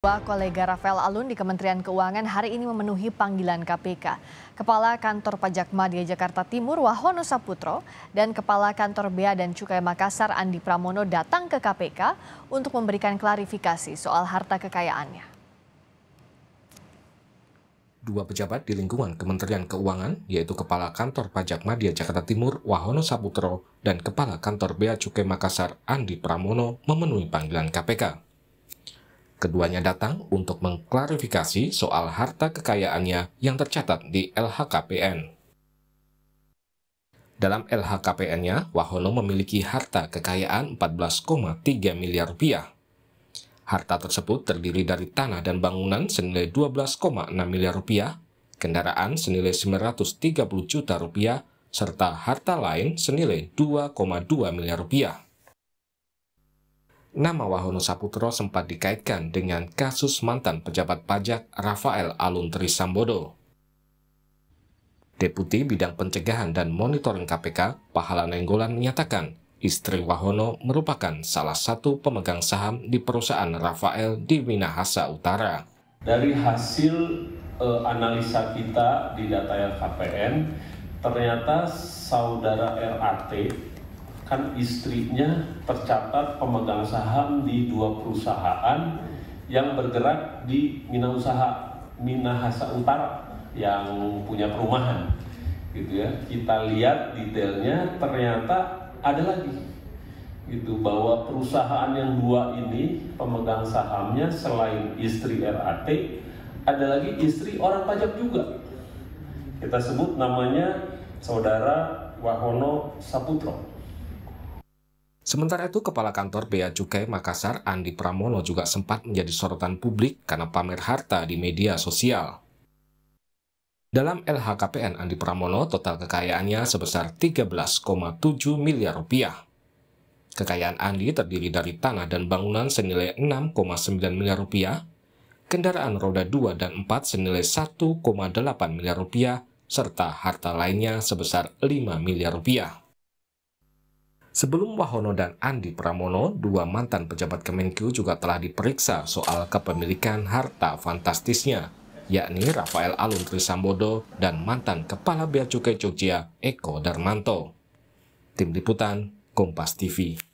Dua kolega Rafael Alun di Kementerian Keuangan hari ini memenuhi panggilan KPK. Kepala Kantor Pajak Madya Jakarta Timur Wahono Saputro dan Kepala Kantor Bea dan Cukai Makassar Andi Pramono datang ke KPK untuk memberikan klarifikasi soal harta kekayaannya. Dua pejabat di lingkungan Kementerian Keuangan, yaitu Kepala Kantor Pajak Madya Jakarta Timur Wahono Saputro dan Kepala Kantor Bea Cukai Makassar Andi Pramono memenuhi panggilan KPK. Keduanya datang untuk mengklarifikasi soal harta kekayaannya yang tercatat di LHKPN. Dalam LHKPN-nya, Wahono memiliki harta kekayaan 14,3 miliar rupiah. Harta tersebut terdiri dari tanah dan bangunan senilai 12,6 miliar rupiah, kendaraan senilai 930 juta rupiah, serta harta lain senilai 2,2 miliar rupiah. Nama Wahono Saputro sempat dikaitkan dengan kasus mantan pejabat pajak Rafael Aluntri Sambodo, Deputi Bidang Pencegahan dan Monitoring KPK, Pahala Nenggolan menyatakan, istri Wahono merupakan salah satu pemegang saham di perusahaan Rafael di Minahasa Utara. Dari hasil e, analisa kita di data LKPN, ternyata saudara RAT kan istrinya tercatat pemegang saham di dua perusahaan yang bergerak di Minahasa Minahasa Utara yang punya perumahan gitu ya kita lihat detailnya ternyata ada lagi gitu bahwa perusahaan yang dua ini pemegang sahamnya selain istri RAT ada lagi istri orang pajak juga kita sebut namanya saudara Wahono Saputro Sementara itu, Kepala Kantor Bea Cukai Makassar Andi Pramono juga sempat menjadi sorotan publik karena pamer harta di media sosial. Dalam LHKPN Andi Pramono, total kekayaannya sebesar 13,7 miliar rupiah. Kekayaan Andi terdiri dari tanah dan bangunan senilai 6,9 miliar rupiah, kendaraan roda 2 dan 4 senilai 1,8 miliar rupiah, serta harta lainnya sebesar 5 miliar rupiah. Sebelum Wahono dan Andi Pramono, dua mantan pejabat Kemenkyu juga telah diperiksa soal kepemilikan harta fantastisnya, yakni Rafael Alun Trisambodo dan mantan Kepala Bea Cukai Jogja Eko Darmanto. Tim Liputan, Kompas TV.